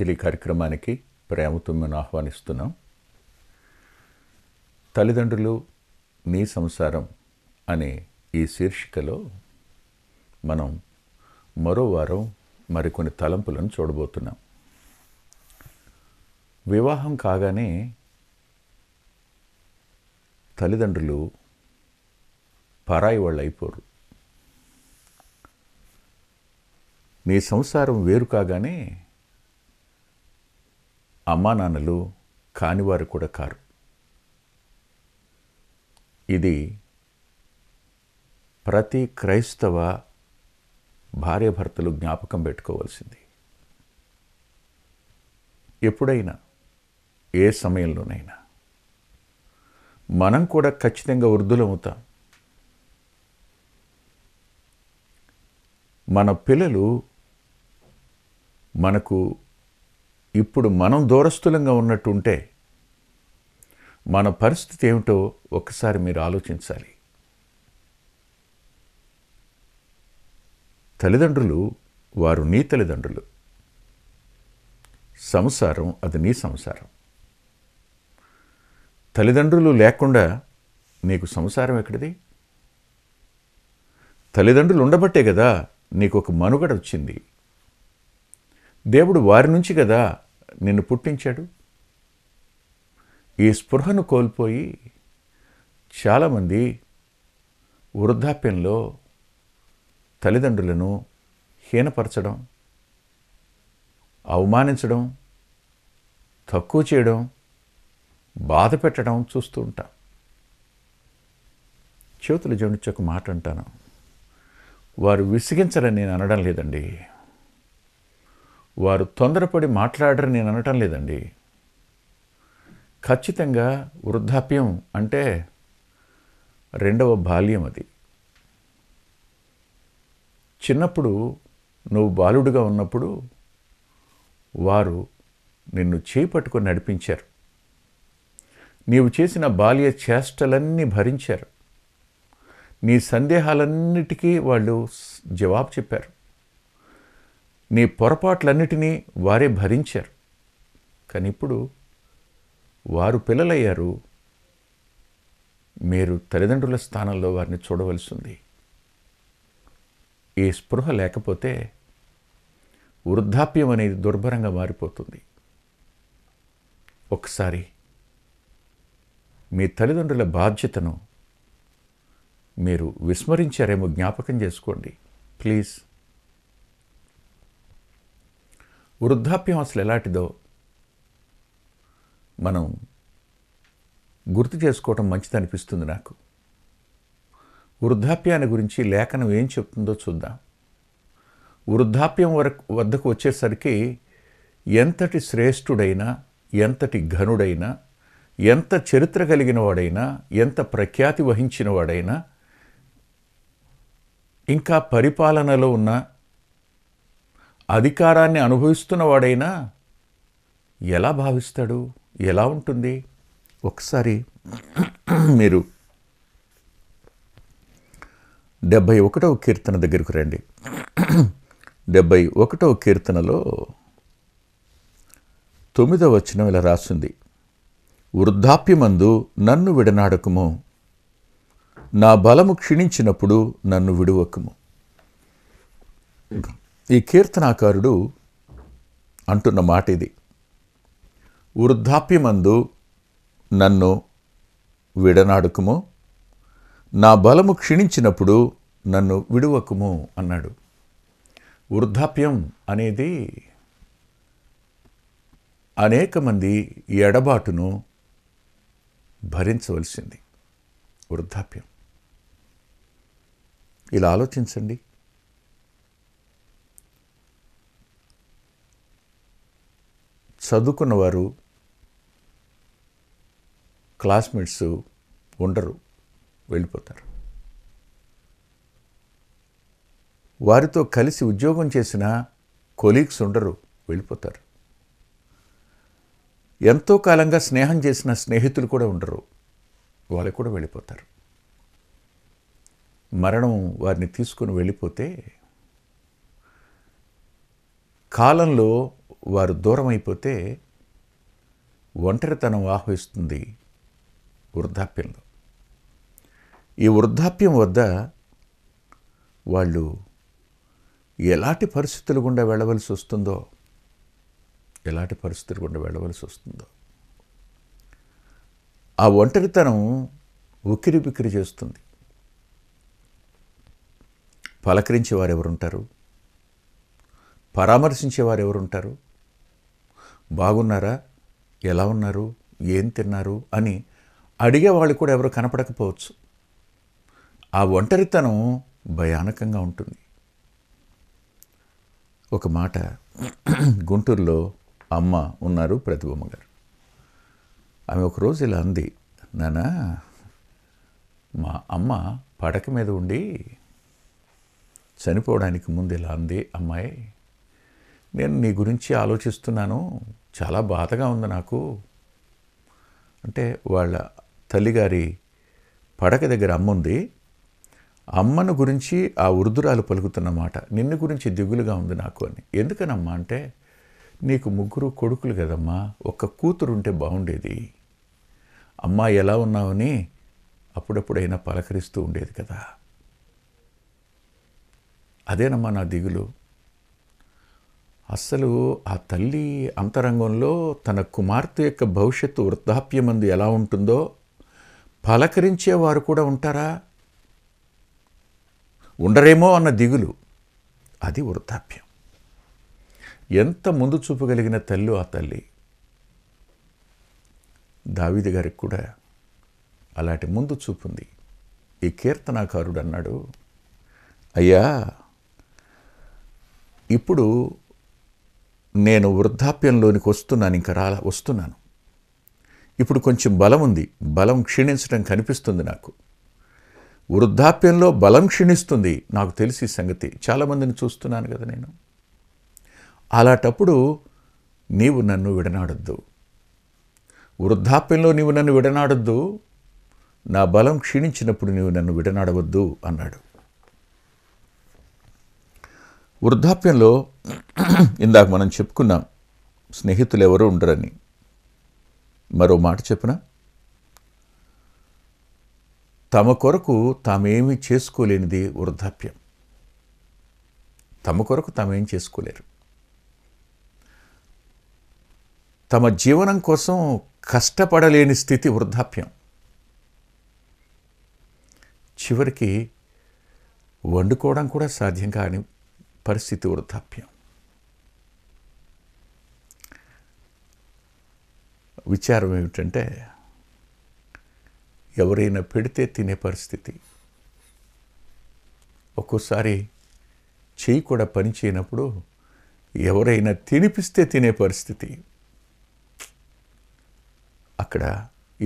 అంజలి కార్యక్రమానికి ప్రేమతో మేము ఆహ్వానిస్తున్నాం తల్లిదండ్రులు నీ సంసారం అనే ఈ శీర్షికలో మనం మరో వారం మరికొన్ని తలంపులను చూడబోతున్నాం వివాహం కాగానే తల్లిదండ్రులు పరాయి వాళ్ళు అయిపోరు నీ సంసారం వేరు కాగానే అమ్మా నాన్నలు కానివారు కూడా కారు ఇది ప్రతి క్రైస్తవ భార్యాభర్తలు జ్ఞాపకం పెట్టుకోవాల్సింది ఎప్పుడైనా ఏ సమయంలోనైనా మనం కూడా ఖచ్చితంగా వృద్ధులవుతాం మన పిల్లలు మనకు ఇప్పుడు మనం దూరస్థులంగా ఉన్నట్టుంటే మన పరిస్థితి ఏమిటో ఒక్కసారి మీరు ఆలోచించాలి తల్లిదండ్రులు వారు నీ తల్లిదండ్రులు సంసారం అది నీ సంసారం తల్లిదండ్రులు లేకుండా నీకు సంసారం ఎక్కడిది తల్లిదండ్రులు ఉండబట్టే కదా నీకు ఒక మనుగడ వచ్చింది దేవుడు వారి నుంచి కదా నిన్ను పుట్టించాడు ఈ స్పృహను కోల్పోయి చాలామంది వృద్ధాప్యంలో తల్లిదండ్రులను హీనపరచడం అవమానించడం తక్కువ చేయడం బాధ పెట్టడం చూస్తూ ఉంటాం చేతులు జోడించి ఒక మాట అంటాను వారు విసిగించరని నేను అనడం లేదండి వారు తొందరపడి మాట్లాడరని నేను అనటం లేదండి ఖచ్చితంగా వృద్ధాప్యం అంటే రెండవ బాల్యం అది చిన్నప్పుడు నువ్వు బాలుడుగా ఉన్నప్పుడు వారు నిన్ను చేపట్టుకొని నడిపించారు నీవు చేసిన బాల్య చేష్టలన్నీ భరించారు నీ సందేహాలన్నిటికీ వాళ్ళు జవాబు చెప్పారు నీ పొరపాట్లన్నిటినీ వారే భరించారు కానీ ఇప్పుడు వారు పిల్లలయ్యారు మీరు తల్లిదండ్రుల స్థానంలో వారిని చూడవలసింది ఈ స్పృహ లేకపోతే వృద్ధాప్యం అనేది దుర్భరంగా మారిపోతుంది ఒకసారి మీ తల్లిదండ్రుల బాధ్యతను మీరు విస్మరించారేమో జ్ఞాపకం చేసుకోండి ప్లీజ్ వృద్ధాప్యం అసలు ఎలాంటిదో మనం గుర్తు చేసుకోవటం మంచిదనిపిస్తుంది నాకు వృద్ధాప్యాన్ని గురించి లేఖనం ఏం చెప్తుందో చూద్దాం వృద్ధాప్యం వరకు వద్దకు వచ్చేసరికి ఎంతటి శ్రేష్ఠుడైనా ఎంతటి ఘనుడైనా ఎంత చరిత్ర కలిగిన వాడైనా ఎంత ప్రఖ్యాతి వహించిన వాడైనా ఇంకా పరిపాలనలో ఉన్న అధికారాన్ని అనుభవిస్తున్నవాడైనా ఎలా భావిస్తాడు ఎలా ఉంటుంది ఒకసారి మీరు డెబ్భై ఒకటవ కీర్తన దగ్గరకు రండి డెబ్భై ఒకటవ కీర్తనలో తొమ్మిదవ వచనం ఇలా రాసింది వృద్ధాప్యమందు నన్ను విడనాడకము నా బలము క్షీణించినప్పుడు నన్ను విడువకము ఈ కీర్తనాకారుడు అంటున్న మాట ఇది వృద్ధాప్యమందు నన్ను విడనాడుకుము నా బలము క్షీణించినప్పుడు నన్ను విడువకుము అన్నాడు వృద్ధాప్యం అనేది అనేక మంది ఎడబాటును భరించవలసింది వృద్ధాప్యం ఇలా ఆలోచించండి చదువుకున్నవారు క్లాస్మేట్స్ ఉండరు వెళ్ళిపోతారు వారితో కలిసి ఉద్యోగం చేసిన కొలీగ్స్ ఉండరు వెళ్ళిపోతారు ఎంతో కాలంగా స్నేహం చేసిన స్నేహితులు కూడా ఉండరు వాళ్ళు కూడా వెళ్ళిపోతారు మరణం వారిని తీసుకుని వెళ్ళిపోతే కాలంలో వారు దూరం అయిపోతే ఒంటరితనం ఆహ్వానిస్తుంది వృద్ధాప్యంలో ఈ వృద్ధాప్యం వద్ద వాళ్ళు ఎలాంటి పరిస్థితులు గుండా వెళ్ళవలసి వస్తుందో ఎలాంటి పరిస్థితులు గుండా వెళ్ళవలసి వస్తుందో ఆ ఒంటరితనం ఉక్కిరి బిక్కిరి చేస్తుంది పలకరించే వారు ఎవరుంటారు పరామర్శించే వారు ఎవరుంటారు బాగున్నారా ఎలా ఉన్నారు ఏం తిన్నారు అని అడిగేవాళ్ళు కూడా ఎవరు కనపడకపోవచ్చు ఆ ఒంటరితనం భయానకంగా ఉంటుంది ఒక మాట గుంటూరులో అమ్మ ఉన్నారు ప్రతిబొమ్మ గారు ఆమె ఒకరోజు ఇలా అంది నానా మా అమ్మ పడక మీద ఉండి చనిపోవడానికి ముందు ఇలా అంది అమ్మాయి నేను నీ గురించి ఆలోచిస్తున్నాను చాలా బాధగా ఉంది నాకు అంటే వాళ్ళ తల్లిగారి పడక దగ్గర అమ్మ ఉంది అమ్మను గురించి ఆ ఉర్దురాలు పలుకుతున్నమాట నిన్ను గురించి దిగులుగా ఉంది నాకు అని ఎందుకనమ్మా అంటే నీకు ముగ్గురు కొడుకులు కదమ్మా ఒక్క కూతురు ఉంటే బాగుండేది అమ్మ ఎలా ఉన్నావని అప్పుడప్పుడైనా పలకరిస్తూ ఉండేది కదా అదేనమ్మా నా దిగులు అస్సలు ఆ తల్లి అంతరంగంలో తన కుమార్తె యొక్క భవిష్యత్తు వృద్ధాప్యమందు ఎలా ఉంటుందో పలకరించేవారు కూడా ఉంటారా ఉండరేమో అన్న దిగులు అది వృద్ధాప్యం ఎంత ముందు చూపగలిగిన తల్లి ఆ తల్లి దావిది గారికి కూడా అలాంటి ముందు చూపుంది ఈ కీర్తనాకారుడు అన్నాడు అయ్యా ఇప్పుడు నేను వృద్ధాప్యంలోనికి వస్తున్నాను ఇంకా రాల వస్తున్నాను ఇప్పుడు కొంచెం బలం ఉంది బలం క్షీణించడం కనిపిస్తుంది నాకు వృద్ధాప్యంలో బలం క్షీణిస్తుంది నాకు తెలిసి సంగతి చాలామందిని చూస్తున్నాను కదా నేను అలాటప్పుడు నీవు నన్ను విడనాడొద్దు వృద్ధాప్యంలో నీవు నన్ను విడనాడొద్దు నా బలం క్షీణించినప్పుడు నీవు నన్ను విడనాడవద్దు అన్నాడు వృద్ధాప్యంలో ఇందాక మనం చెప్పుకున్నాం స్నేహితులు ఎవరు ఉండరని మరో మాట చెప్పిన తమ కొరకు తామేమి చేసుకోలేనిది వృద్ధాప్యం తమ కొరకు తామేం చేసుకోలేరు తమ జీవనం కోసం కష్టపడలేని స్థితి వృద్ధాప్యం చివరికి వండుకోవడం కూడా సాధ్యం కాని పరిస్థితి వృద్ధాప్యం విచారం ఏమిటంటే ఎవరైనా పెడితే తినే పరిస్థితి ఒక్కోసారి చేయి కూడా పని చేయనప్పుడు ఎవరైనా తినిపిస్తే తినే పరిస్థితి అక్కడ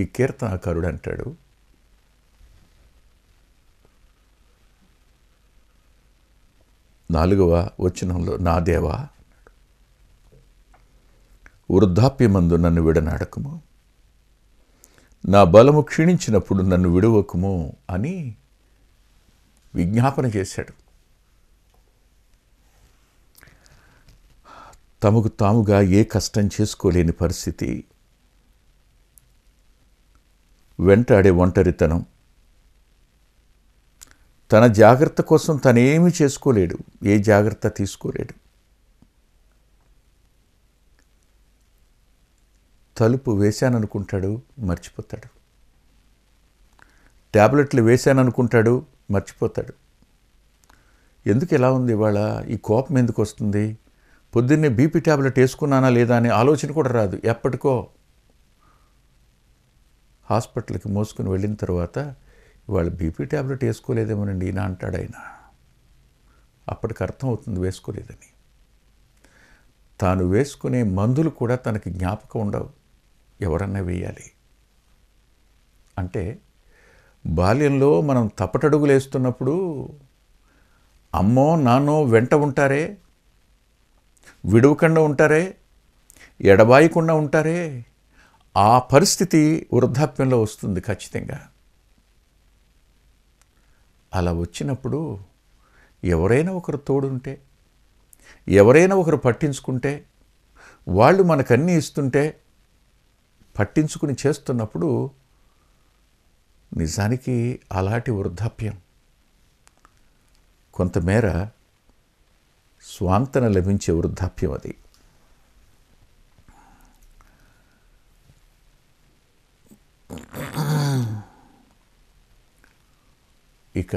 ఈ కీర్తనకారుడు అంటాడు నాలుగవ వచనంలో నా దేవా వృద్ధాప్యమందు నన్ను విడనాడకము నా బలము క్షీణించినప్పుడు నన్ను విడవకుము అని విజ్ఞాపన చేశాడు తమకు తాముగా ఏ కష్టం చేసుకోలేని పరిస్థితి వెంటాడే ఒంటరితనం తన జాగ్రత్త కోసం తనేమి చేసుకోలేడు ఏ జాగ్రత్త తీసుకోలేడు తలుపు వేశాననుకుంటాడు మర్చిపోతాడు ట్యాబ్లెట్లు వేశాననుకుంటాడు మర్చిపోతాడు ఎందుకు ఎలా ఉంది ఇవాళ ఈ కోపం ఎందుకు వస్తుంది పొద్దున్నే బీపీ ట్యాబ్లెట్ వేసుకున్నానా లేదా అనే ఆలోచన కూడా రాదు ఎప్పటికో హాస్పిటల్కి మోసుకుని వెళ్ళిన తర్వాత వాళ్ళు బీపీ ట్యాబ్లెట్ వేసుకోలేదేమోనండి ఈయన అంటాడు ఆయన అప్పటికి అర్థం అవుతుంది వేసుకోలేదని తాను వేసుకునే మందులు కూడా తనకి జ్ఞాపకం ఉండవు ఎవరన్నా వేయాలి అంటే బాల్యంలో మనం తప్పటడుగులు వేస్తున్నప్పుడు అమ్మో నాన్నో వెంట ఉంటారే విడవకుండా ఉంటారే ఎడబాయకుండా ఉంటారే ఆ పరిస్థితి వృద్ధాప్యంలో వస్తుంది ఖచ్చితంగా అలా వచ్చినప్పుడు ఎవరైనా ఒకరు తోడుంటే ఎవరైనా ఒకరు పట్టించుకుంటే వాళ్ళు మనకన్నీ ఇస్తుంటే పట్టించుకుని చేస్తున్నప్పుడు నిజానికి అలాంటి వృద్ధాప్యం కొంతమేర స్వాంతన లభించే వృద్ధాప్యం అది ఇక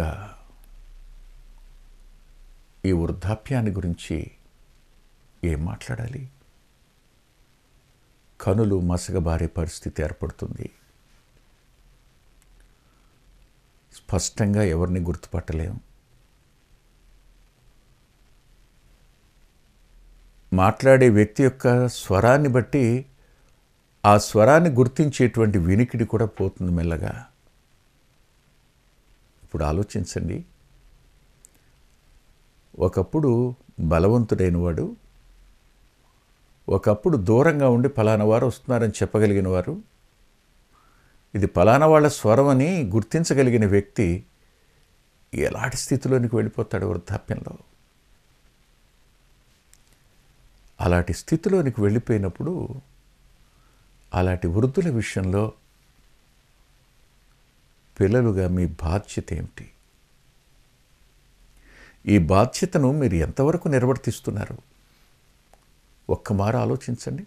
ఈ వృద్ధాప్యాన్ని గురించి ఏం మాట్లాడాలి కనులు మసగబారే పరిస్థితి ఏర్పడుతుంది స్పష్టంగా ఎవరిని గుర్తుపట్టలేం మాట్లాడే వ్యక్తి యొక్క స్వరాన్ని బట్టి ఆ స్వరాన్ని గుర్తించేటువంటి వినికిడి కూడా పోతుంది మెల్లగా ఇప్పుడు ఆలోచించండి ఒకప్పుడు బలవంతుడైనవాడు ఒకప్పుడు దూరంగా ఉండి ఫలానా వారు వస్తున్నారని చెప్పగలిగిన వారు ఇది ఫలానా వాళ్ళ స్వరం అని గుర్తించగలిగిన వ్యక్తి ఎలాంటి స్థితిలోనికి వెళ్ళిపోతాడు వృద్ధాప్యంలో అలాంటి స్థితిలోనికి వెళ్ళిపోయినప్పుడు అలాంటి వృద్ధుల విషయంలో పిల్లలుగా మీ బాధ్యత ఏమిటి ఈ బాధ్యతను మీరు ఎంతవరకు నిర్వర్తిస్తున్నారు ఒక్కమారు ఆలోచించండి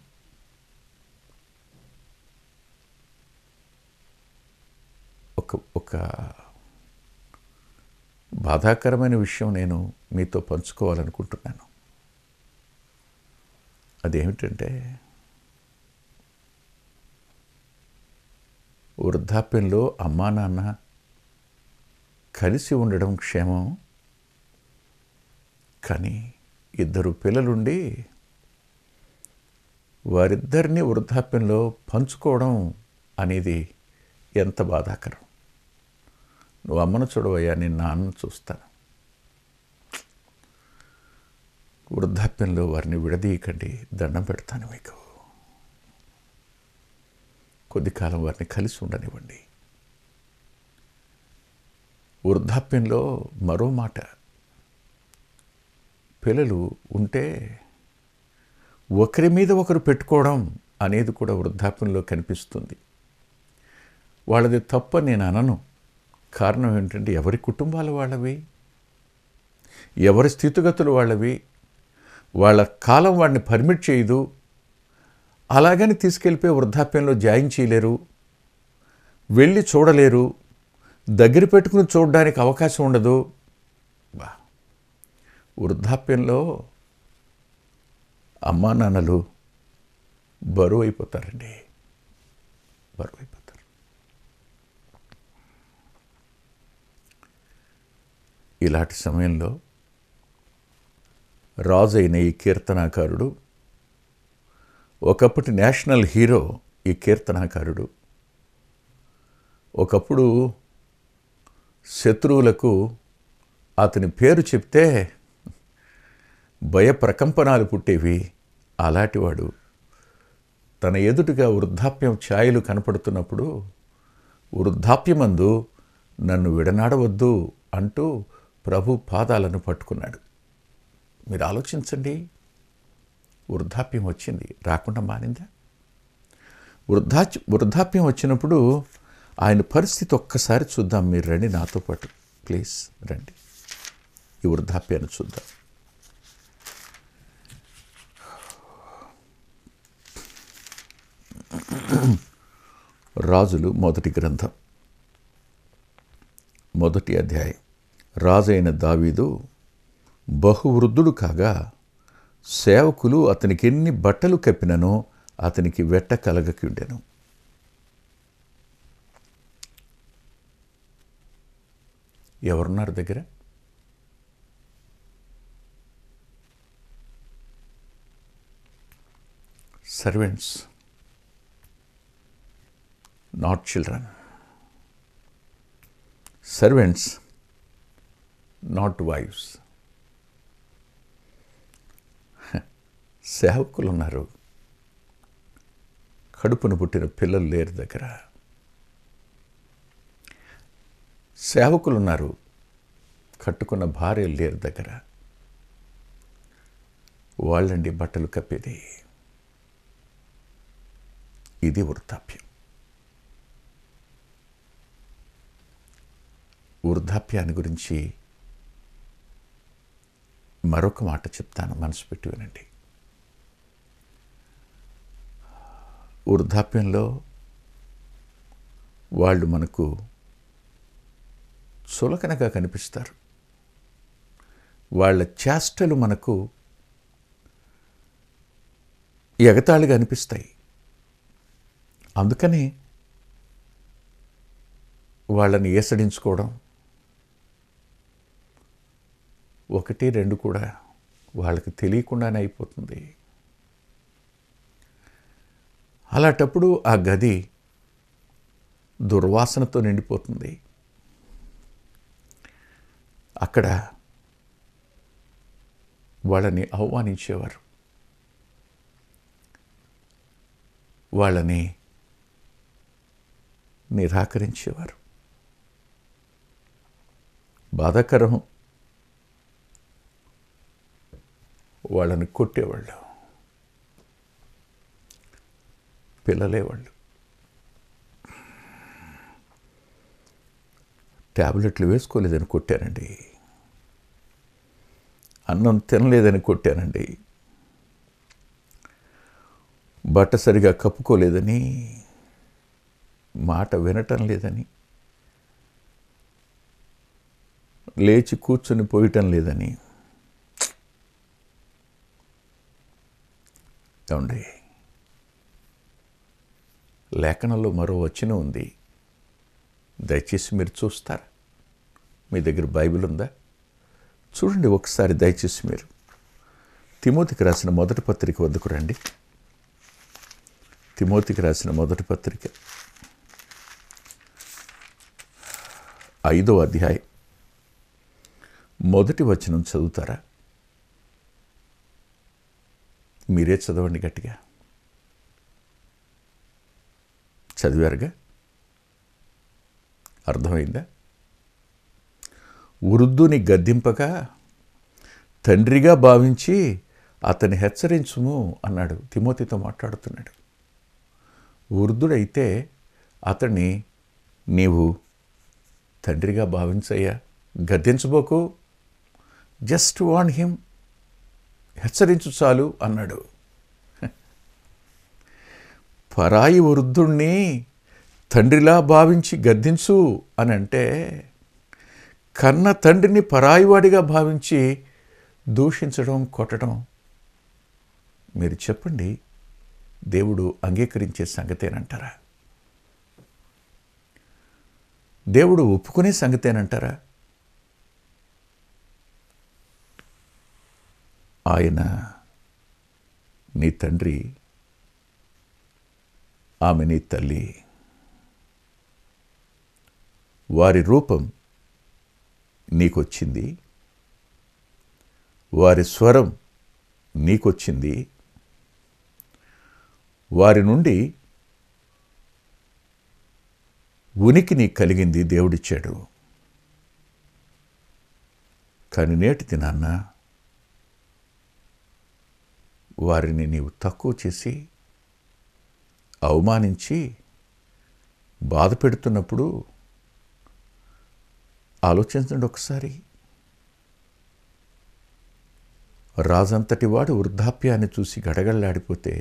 ఒక ఒక బాధాకరమైన విషయం నేను మీతో పంచుకోవాలనుకుంటున్నాను అదేమిటంటే వృద్ధాప్యంలో అమ్మా నాన్న కలిసి ఉండడం క్షేమం కానీ ఇద్దరు పిల్లలుండి వారిద్దరిని వృద్ధాప్యంలో పంచుకోవడం అనేది ఎంత బాధాకరం నువ్వు అమ్మను చూడవయ్యా నేను నాన్నను చూస్తాను వృద్ధాప్యంలో వారిని విడదీయకండి దండం పెడతాను మీకు కొద్దికాలం వారిని కలిసి ఉండనివ్వండి వృద్ధాప్యంలో మరో మాట పిల్లలు ఉంటే ఒకరి మీద ఒకరు పెట్టుకోవడం అనేది కూడా వృద్ధాప్యంలో కనిపిస్తుంది వాళ్ళది తప్ప నేను అనను కారణం ఏంటంటే ఎవరి కుటుంబాలు వాళ్ళవి ఎవరి స్థితిగతులు వాళ్ళవి వాళ్ళ కాలం వాడిని పర్మిట్ చేయదు అలాగని తీసుకెళ్ళిపోయి వృద్ధాప్యంలో జాయిన్ చేయలేరు వెళ్ళి చూడలేరు దగ్గర పెట్టుకుని చూడడానికి అవకాశం ఉండదు వృద్ధాప్యంలో అమ్మా నాన్నలు బరువు అయిపోతారండి బరువు అయిపోతారు ఇలాంటి సమయంలో రాజైన ఈ కీర్తనాకారుడు ఒకప్పటి నేషనల్ హీరో ఈ కీర్తనాకారుడు ఒకప్పుడు శత్రువులకు అతని పేరు చెప్తే భయప్రకంపనాలు పుట్టేవి అలాంటివాడు తన ఎదుటిగా వృద్ధాప్యం ఛాయలు కనపడుతున్నప్పుడు వృద్ధాప్యమందు నన్ను విడనాడవద్దు అంటూ ప్రభు పాదాలను పట్టుకున్నాడు మీరు ఆలోచించండి వృద్ధాప్యం వచ్చింది రాకుండా మారిందా వృద్ధా వృద్ధాప్యం వచ్చినప్పుడు ఆయన పరిస్థితి ఒక్కసారి చూద్దాం మీరు రండి నాతో పాటు ప్లీజ్ రండి ఈ వృద్ధాప్యాన్ని చూద్దాం రాజులు మొదటి గ్రంథం మొదటి అధ్యాయం రాజైన దావీదు బహువృద్ధుడు కాగా సేవకులు అతనికి ఎన్ని బట్టలు కప్పిననో అతనికి వెట్ట కలగకుండెను ఎవరున్నారు దగ్గర servants not children servants not wives సేవకులు ఉన్నారు కడుపును పుట్టిన పిల్లలు లేరు దగ్గర సేవకులు ఉన్నారు కట్టుకున్న భార్య లేరు దగ్గర వాళ్ళండి బట్టలు కప్పేది ఇది వృద్ధాప్యం వృద్ధాప్యాన్ని గురించి మరొక మాట చెప్తాను మనసు పెట్టి వినండి వృద్ధాప్యంలో వాళ్ళు మనకు చులకనగా కనిపిస్తారు వాళ్ళ చేష్టలు మనకు ఎగతాళిగా అనిపిస్తాయి అందుకని వాళ్ళని ఏసడించుకోవడం ఒకటి రెండు కూడా వాళ్ళకి తెలియకుండానే అయిపోతుంది అలాంటప్పుడు ఆ గది దుర్వాసనతో నిండిపోతుంది అక్కడ వాళ్ళని అవమానించేవారు వాళ్ళని నిరాకరించేవారు బాధాకరం వాళ్ళని కొట్టేవాళ్ళు పిల్లలే వాళ్ళు ట్యాబ్లెట్లు వేసుకోలేదని కొట్టానండి అన్నం తినలేదని కొట్టానండి బట్ట సరిగా కప్పుకోలేదని మాట వినటం లేదని లేచి కూర్చొని పోయటం లేదని ఏమండి లేఖనంలో మరో వచనం ఉంది దయచేసి మీరు చూస్తారా మీ దగ్గర బైబిల్ ఉందా చూడండి ఒకసారి దయచేసి మీరు తిమోతికి రాసిన మొదటి పత్రిక వద్దకు రండి తిమోతికి రాసిన మొదటి పత్రిక ఐదో అధ్యాయం మొదటి వచనం చదువుతారా మీరే చదవండి గట్టిగా చదివారుగా అర్థమైందా వృద్ధుని గద్దింపక తండ్రిగా భావించి అతని హెచ్చరించుము అన్నాడు తిమోతితో మాట్లాడుతున్నాడు వృద్ధుడైతే అతన్ని నీవు తండ్రిగా భావించయ్యా గద్దించబోకు జస్ట్ వాన్ హిమ్ హెచ్చరించు చాలు అన్నాడు పరాయి వృద్ధుణ్ణి తండ్రిలా భావించి గద్దించు అని అంటే కన్న తండ్రిని పరాయివాడిగా భావించి దూషించడం కొట్టడం మీరు చెప్పండి దేవుడు అంగీకరించే సంగతేనంటారా దేవుడు ఒప్పుకునే సంగతేనంటారా ఆయన నీ తండ్రి ఆమె నీ తల్లి వారి రూపం నీకొచ్చింది వారి స్వరం నీకొచ్చింది వారి నుండి ఉనికి కలిగింది దేవుడిచ్చాడు కానీ నేటి దినాన్న వారిని నీవు తక్కువ చేసి అవమానించి బాధ పెడుతున్నప్పుడు ఆలోచించండి ఒకసారి రాజంతటి వాడు వృద్ధాప్యాన్ని చూసి గడగళ్ళాడిపోతే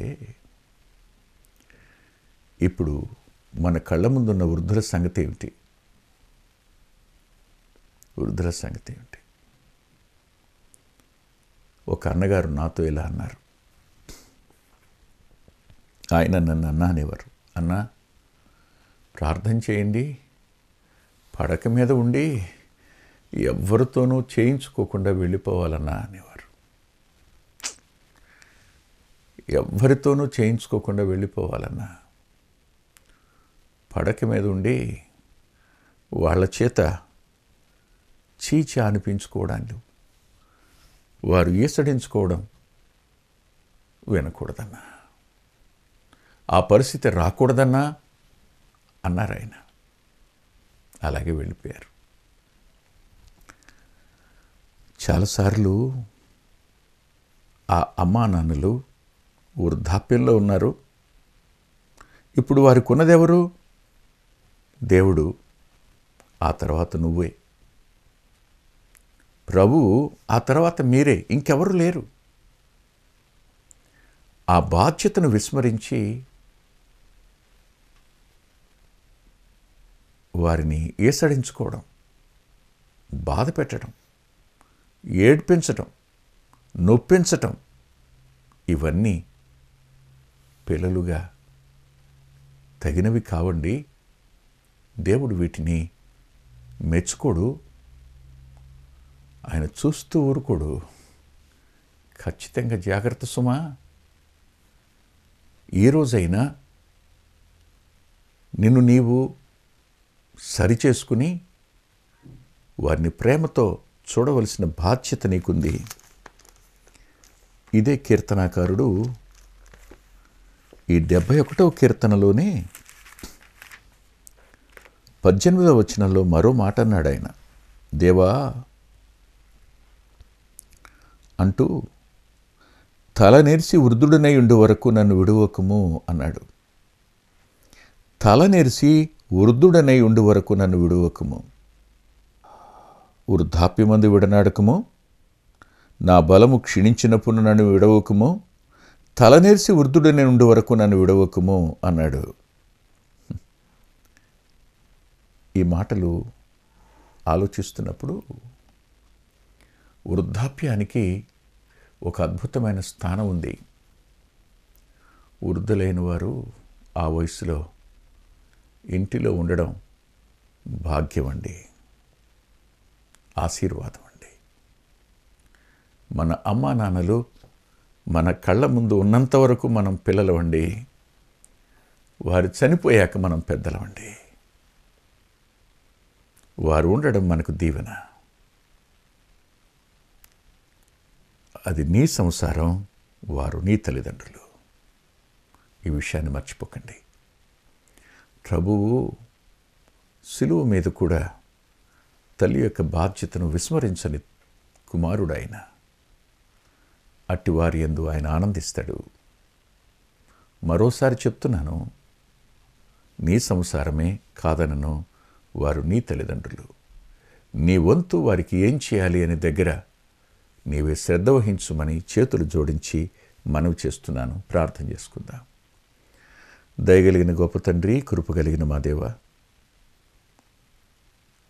ఇప్పుడు మన కళ్ళ ముందున్న వృద్ధుల సంగతి ఏమిటి వృద్ధుల సంగతి ఏమిటి ఒక అన్నగారు నాతో ఇలా అన్నారు ఆయన నన్ను అన్న అనేవారు అన్న ప్రార్థన చేయండి పడక మీద ఉండి ఎవరితోనూ చేయించుకోకుండా వెళ్ళిపోవాలన్నా అనేవారు ఎవరితోనూ చేయించుకోకుండా వెళ్ళిపోవాలన్నా పడక మీద ఉండి వాళ్ళ చేత చీచా అనిపించుకోవడాలు వారు ఈసడించుకోవడం వినకూడదన్నా ఆ పరిస్థితి రాకూడదన్నా అన్నారు ఆయన అలాగే వెళ్ళిపోయారు చాలాసార్లు ఆ అమ్మా నాన్నలు వృద్ధాప్యంలో ఉన్నారు ఇప్పుడు వారికి ఉన్నదెవరు దేవుడు ఆ తర్వాత నువ్వే ప్రభు ఆ తర్వాత మీరే ఇంకెవరు లేరు ఆ బాధ్యతను విస్మరించి వారిని ఏసడించుకోవడం బాధ పెట్టడం ఏడ్పించటం నొప్పించటం ఇవన్నీ పిల్లలుగా తగినవి కావండి దేవుడు వీటిని మెచ్చుకోడు ఆయన చూస్తూ ఊరుకోడు ఖచ్చితంగా జాగ్రత్త సుమా ఈరోజైనా నిన్ను నీవు సరిచేసుకుని వారిని ప్రేమతో చూడవలసిన బాధ్యత నీకుంది ఇదే కీర్తనాకారుడు ఈ డెబ్భై ఒకటవ కీర్తనలోనే పద్దెనిమిదవ వచనంలో మరో మాట అన్నాడు ఆయన దేవా అంటూ నేర్చి వృద్ధుడనై ఉండే వరకు నన్ను విడువకము అన్నాడు నేర్చి వృద్ధుడనై ఉండు వరకు నన్ను విడువకుము వృద్ధాప్యమందు విడనాడకము నా బలము క్షీణించినప్పుడు నన్ను విడవకుము తలనేర్సి వృద్ధుడనే ఉండు వరకు నన్ను విడవకుము అన్నాడు ఈ మాటలు ఆలోచిస్తున్నప్పుడు వృద్ధాప్యానికి ఒక అద్భుతమైన స్థానం ఉంది వృద్ధులైన వారు ఆ వయసులో ఇంటిలో ఉండడం భాగ్యం అండి ఆశీర్వాదం అండి మన అమ్మా నాన్నలు మన కళ్ళ ముందు ఉన్నంత వరకు మనం పిల్లలవండి వారు చనిపోయాక మనం పెద్దలవండి వారు ఉండడం మనకు దీవెన అది నీ సంసారం వారు నీ తల్లిదండ్రులు ఈ విషయాన్ని మర్చిపోకండి ప్రభువు సిలువ మీద కూడా తల్లి యొక్క బాధ్యతను విస్మరించని కుమారుడైన అట్టి వారి ఎందు ఆయన ఆనందిస్తాడు మరోసారి చెప్తున్నాను నీ సంసారమే కాదనను వారు నీ తల్లిదండ్రులు నీ వంతు వారికి ఏం చేయాలి అనే దగ్గర నీవే శ్రద్ధ వహించుమని చేతులు జోడించి మనవి చేస్తున్నాను ప్రార్థన చేసుకుందాం దయగలిగిన గొప్ప తండ్రి కృప కలిగిన మా దేవ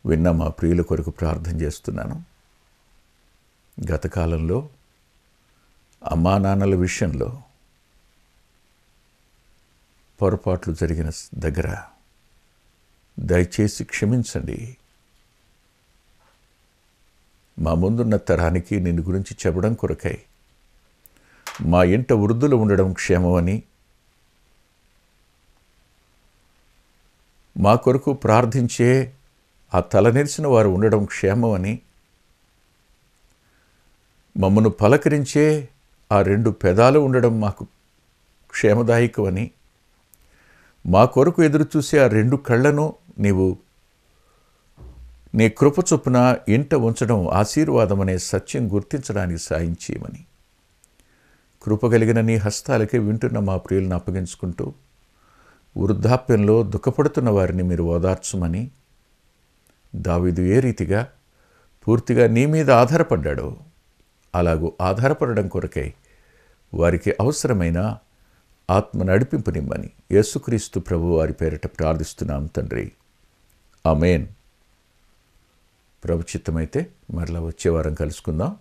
విన్న మా ప్రియుల కొరకు ప్రార్థన చేస్తున్నాను గతకాలంలో అమ్మా నాన్నల విషయంలో పొరపాట్లు జరిగిన దగ్గర దయచేసి క్షమించండి మా ముందున్న తరానికి నిన్ను గురించి చెప్పడం కొరకై మా ఇంట వృద్ధులు ఉండడం క్షేమమని మా కొరకు ప్రార్థించే ఆ తలనెరిసిన వారు ఉండడం క్షేమమని మమ్మను పలకరించే ఆ రెండు పెదాలు ఉండడం మాకు క్షేమదాయకమని మా కొరకు ఎదురుచూసే ఆ రెండు కళ్ళను నీవు నీ కృప చొప్పున ఇంట ఉంచడం ఆశీర్వాదం అనే సత్యం గుర్తించడానికి సాయం చేయమని కృప కలిగిన నీ హస్తాలకే వింటున్న మా ప్రియులను అప్పగించుకుంటూ వృద్ధాప్యంలో దుఃఖపడుతున్న వారిని మీరు ఓదార్చమని దావీదు ఏ రీతిగా పూర్తిగా నీ మీద ఆధారపడ్డాడో అలాగూ ఆధారపడడం కొరకై వారికి అవసరమైన ఆత్మ నడిపింపునిమ్మని యేసుక్రీస్తు ప్రభు వారి పేరిట ప్రార్థిస్తున్నాం తండ్రి అమేన్ ప్రభుచిత్తమైతే మరలా వచ్చే వారం కలుసుకుందాం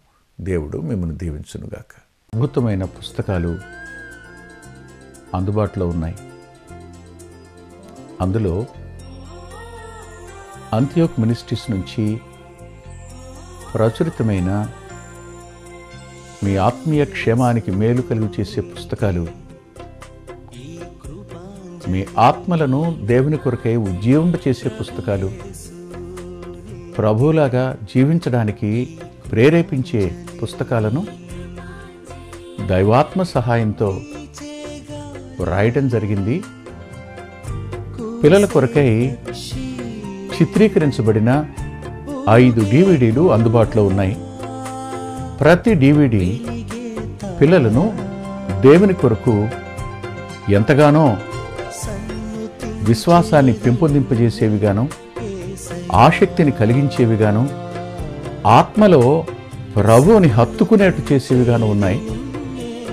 దేవుడు మిమ్మల్ని దీవించునుగాక అద్భుతమైన పుస్తకాలు అందుబాటులో ఉన్నాయి అందులో అంత్యోక్ మినిస్ట్రీస్ నుంచి ప్రచురితమైన మీ ఆత్మీయ క్షేమానికి మేలు కలుగు చేసే పుస్తకాలు మీ ఆత్మలను దేవుని కొరకై ఉజ్జీవింప చేసే పుస్తకాలు ప్రభువులాగా జీవించడానికి ప్రేరేపించే పుస్తకాలను దైవాత్మ సహాయంతో రాయటం జరిగింది పిల్లల కొరకై చిత్రీకరించబడిన ఐదు డివిడీలు అందుబాటులో ఉన్నాయి ప్రతి డివిడి పిల్లలను దేవుని కొరకు ఎంతగానో విశ్వాసాన్ని పెంపొందింపజేసేవిగాను ఆసక్తిని కలిగించేవిగాను ఆత్మలో ప్రభువుని హత్తుకునేట్టు చేసేవిగాను ఉన్నాయి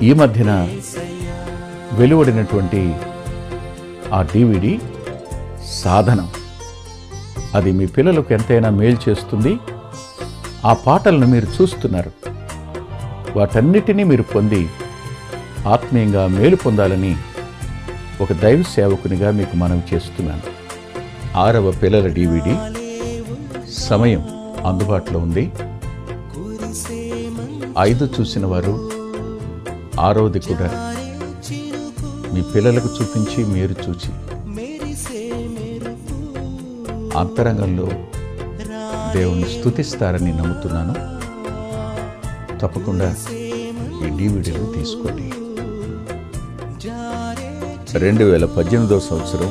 ఈ మధ్యన వెలువడినటువంటి ఆ డివిడీ సాధనం అది మీ పిల్లలకు ఎంతైనా మేలు చేస్తుంది ఆ పాటలను మీరు చూస్తున్నారు వాటన్నిటినీ మీరు పొంది ఆత్మీయంగా మేలు పొందాలని ఒక దైవ సేవకునిగా మీకు మనవి చేస్తున్నాను ఆరవ పిల్లల డివిడి సమయం అందుబాటులో ఉంది ఐదు చూసిన వారు ఆరోది కూడా మీ పిల్లలకు చూపించి మీరు చూచి అంతరంగంలో దేవుని స్థుతిస్తారని నమ్ముతున్నాను తప్పకుండా ఈ డివిడీని తీసుకోండి రెండు వేల పద్దెనిమిదవ సంవత్సరం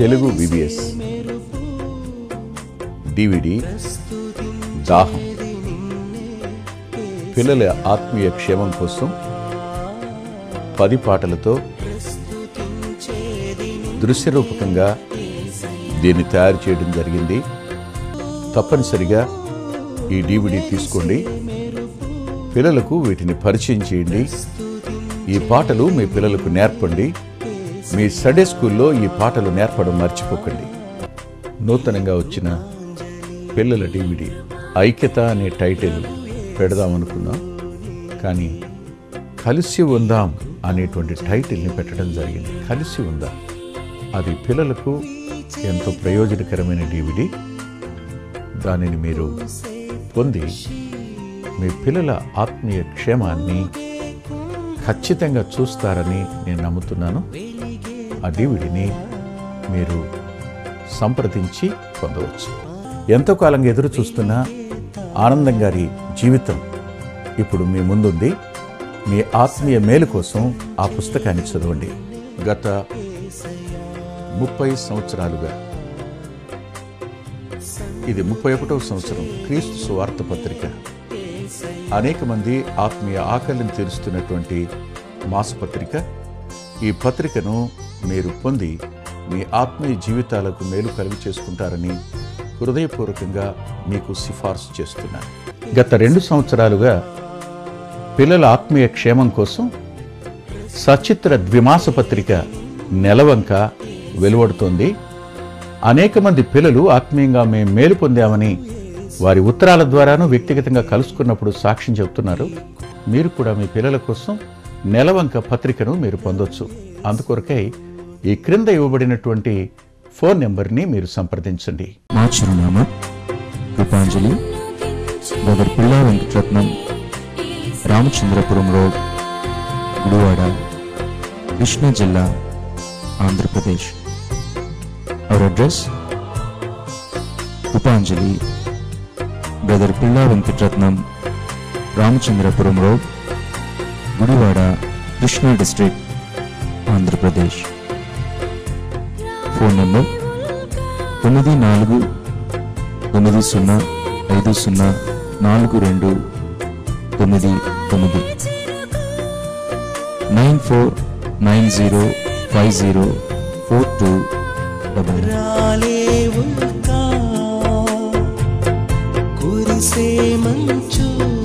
తెలుగు విబిఎస్ డివిడి దాహం పిల్లల ఆత్మీయ క్షేమం కోసం పది పాటలతో దృశ్యరూపకంగా దీన్ని తయారు చేయడం జరిగింది తప్పనిసరిగా ఈ డివిడి తీసుకోండి పిల్లలకు వీటిని పరిచయం చేయండి ఈ పాటలు మీ పిల్లలకు నేర్పండి మీ సడే స్కూల్లో ఈ పాటలు నేర్పడం మర్చిపోకండి నూతనంగా వచ్చిన పిల్లల డివిడి ఐక్యత అనే టైటిల్ పెడదామనుకున్నాం కానీ కలిసి ఉందాం అనేటువంటి టైటిల్ని పెట్టడం జరిగింది కలిసి ఉందాం అది పిల్లలకు ఎంతో ప్రయోజనకరమైన డివిడి దానిని మీరు పొంది మీ పిల్లల ఆత్మీయ క్షేమాన్ని ఖచ్చితంగా చూస్తారని నేను నమ్ముతున్నాను ఆ డివిడిని మీరు సంప్రదించి పొందవచ్చు ఎంతో కాలంగా ఎదురు చూస్తున్న ఆనందం గారి జీవితం ఇప్పుడు మీ ముందుంది మీ ఆత్మీయ మేలు కోసం ఆ పుస్తకాన్ని చదవండి గత ముప్పై సంవత్సరాలుగా ఇది ముప్పై ఒకటవ సంవత్సరం క్రీస్తు సువార్త పత్రిక అనేక మంది ఆత్మీయ ఆకలిని తీరుస్తున్నటువంటి మాసపత్రిక ఈ పత్రికను మీరు పొంది మీ ఆత్మీయ జీవితాలకు మేలు కలిగి చేసుకుంటారని హృదయపూర్వకంగా మీకు సిఫార్సు చేస్తున్నాను గత రెండు సంవత్సరాలుగా పిల్లల ఆత్మీయ క్షేమం కోసం సచిత్ర ద్విమాస పత్రిక నెలవంక వెలువడుతోంది అనేక మంది పిల్లలు ఆత్మీయంగా మేము మేలు పొందామని వారి ఉత్తరాల ద్వారాను వ్యక్తిగతంగా కలుసుకున్నప్పుడు సాక్ష్యం చెబుతున్నారు మీరు కూడా మీ పిల్లల కోసం నెలవంక పత్రికను మీరు పొందొచ్చు అందుకొరకై ఈ క్రింద ఇవ్వబడినటువంటి ఫోన్ నెంబర్ని మీరు సంప్రదించండి మా చిరునామా కృపాంజలి బ్రదర్ పిల్లా వెంకటరత్నం రామచంద్రపురం రోడ్ గుడివాడ కృష్ణా జిల్లా ఆంధ్రప్రదేశ్ వారి అడ్రస్ ఉపాంజలి బ్రదర్ పిల్లా Venkataratnam Ramachandrapuram road Gudivada Krishna district Andhra Pradesh phone number తొమ్మిది నాలుగు తొమ్మిది సున్నా ఐదు సున్నా నాలుగు రెండు తొమ్మిది తొమ్మిది nine four nine zero five zero four two కురిసే మంచు